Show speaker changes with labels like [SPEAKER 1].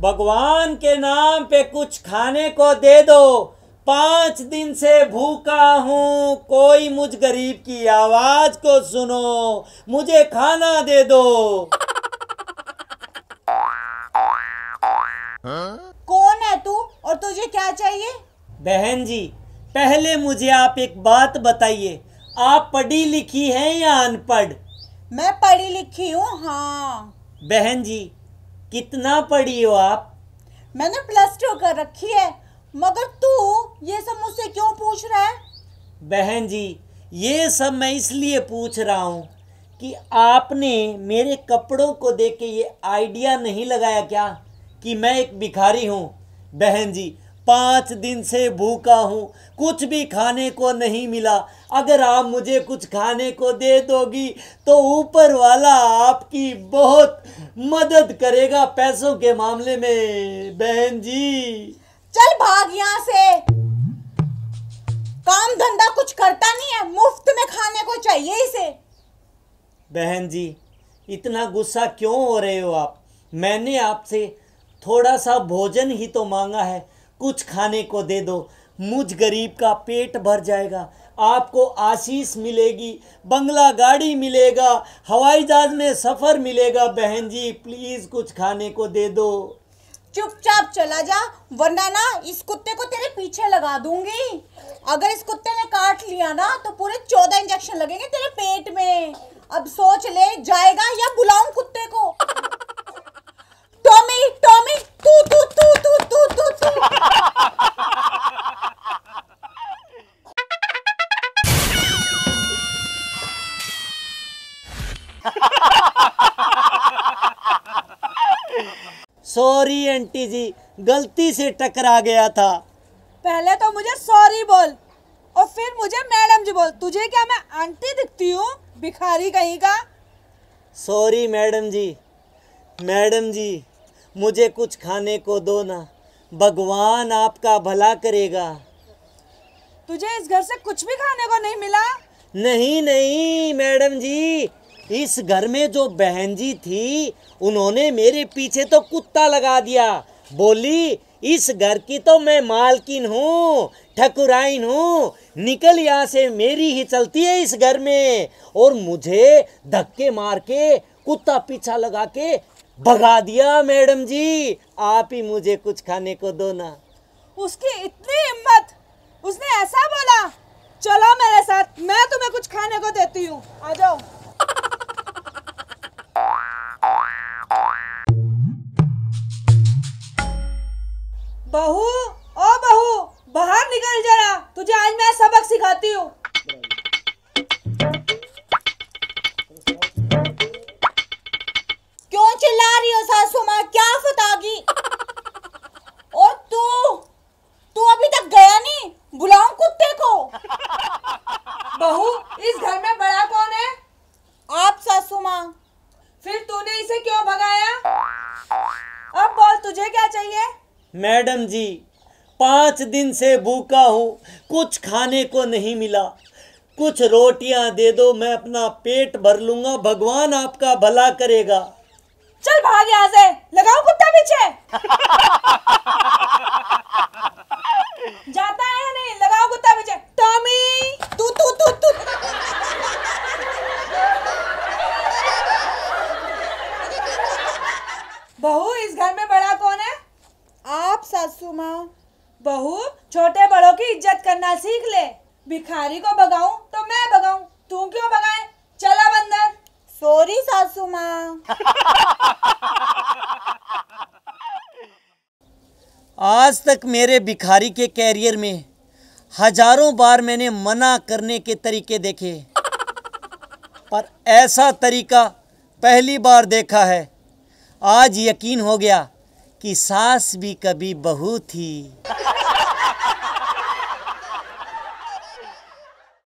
[SPEAKER 1] भगवान के नाम पे कुछ खाने को दे दो पांच दिन से भूखा हूं कोई मुझ गरीब की आवाज को सुनो मुझे खाना दे दो
[SPEAKER 2] कौन है तू और तुझे क्या चाहिए
[SPEAKER 1] बहन जी पहले मुझे आप एक बात बताइए आप पढ़ी लिखी हैं या अनपढ़
[SPEAKER 2] मैं पढ़ी लिखी हूँ हाँ
[SPEAKER 1] बहन जी कितना पढ़ी हो आप
[SPEAKER 2] मैंने प्लस टू कर रखी है मगर तू ये सब मुझसे क्यों पूछ रहा है
[SPEAKER 1] बहन जी ये सब मैं इसलिए पूछ रहा हूँ कि आपने मेरे कपड़ों को देख के ये आइडिया नहीं लगाया क्या कि मैं एक भिखारी हूँ बहन जी पाँच दिन से भूखा हूँ कुछ भी खाने को नहीं मिला अगर आप मुझे कुछ खाने को दे दोगी तो ऊपर वाला आपकी बहुत मदद करेगा पैसों के मामले में बहन जी चल भाग यहाँ से
[SPEAKER 2] काम धंधा कुछ करता नहीं है मुफ्त में खाने को चाहिए इसे
[SPEAKER 1] बहन जी इतना गुस्सा क्यों हो रहे हो आप मैंने आपसे थोड़ा सा भोजन ही तो मांगा है कुछ खाने को दे दो मुझ गरीब का पेट भर जाएगा आपको आशीष मिलेगी बंगला गाड़ी मिलेगा हवाई जहाज में सफ़र मिलेगा बहन जी प्लीज़ कुछ खाने को दे दो
[SPEAKER 2] चुपचाप चला जा वरना ना इस कुत्ते को तेरे पीछे लगा दूंगी अगर इस कुत्ते ने काट लिया ना तो पूरे चौदह इंजेक्शन लगेंगे तेरे पेट में अब सोच ले जाएगा या बुलाऊं कुत्ते को
[SPEAKER 1] सॉरी आंटी जी गलती से टकरा गया था
[SPEAKER 2] पहले तो मुझे सॉरी बोल और फिर मुझे मैडम जी बोल तुझे क्या मैं आंटी दिखती हूँ भिखारी कहीं का
[SPEAKER 1] sorry madam ji madam ji मुझे कुछ खाने को दो ना भगवान आपका भला करेगा
[SPEAKER 2] तुझे इस घर से कुछ भी खाने को नहीं मिला
[SPEAKER 1] नहीं नहीं मैडम जी इस घर में जो बहन जी थी उन्होंने मेरे पीछे तो कुत्ता लगा दिया बोली इस घर की तो मैं मालकिन हूँ ठकुराइन हूँ निकल यहाँ से मेरी ही चलती है इस घर में और मुझे धक्के मार के कुत्ता पीछा लगा के भगा दिया मैडम जी आप ही मुझे कुछ खाने को दो ना
[SPEAKER 2] उसकी इतनी हिम्मत उसने ऐसा बोला चलो मेरे साथ मैं तुम्हें कुछ खाने को देती हूँ आ जाओ बहू ओ बहू बाहर निकल जरा तुझे आज मैं सबक सिखाती हूँ क्यों चिल्ला रही हो सासू माँ क्या फतागी और तू तू अभी तक गया नहीं बुलाऊ कुत्ते को बहू इस घर में बड़ा कौन है आप सासू माँ फिर तूने इसे क्यों भगाया अब बोल तुझे क्या
[SPEAKER 1] मैडम जी पाँच दिन से भूखा हूँ कुछ खाने को नहीं मिला कुछ रोटियाँ दे दो मैं अपना पेट भर लूंगा भगवान आपका भला करेगा
[SPEAKER 2] चल भाग यहाँ से लगाओ कुत्ता पीछे बहू छोटे बड़ों की इज्जत करना सीख ले भिखारी को बगाऊ तो मैं बगाऊ तू क्यों भगाए चला बंदर सॉरी सासू माँ
[SPEAKER 1] आज तक मेरे भिखारी के कैरियर में हजारों बार मैंने मना करने के तरीके देखे पर ऐसा तरीका पहली बार देखा है आज यकीन हो गया कि सास भी कभी बहू थी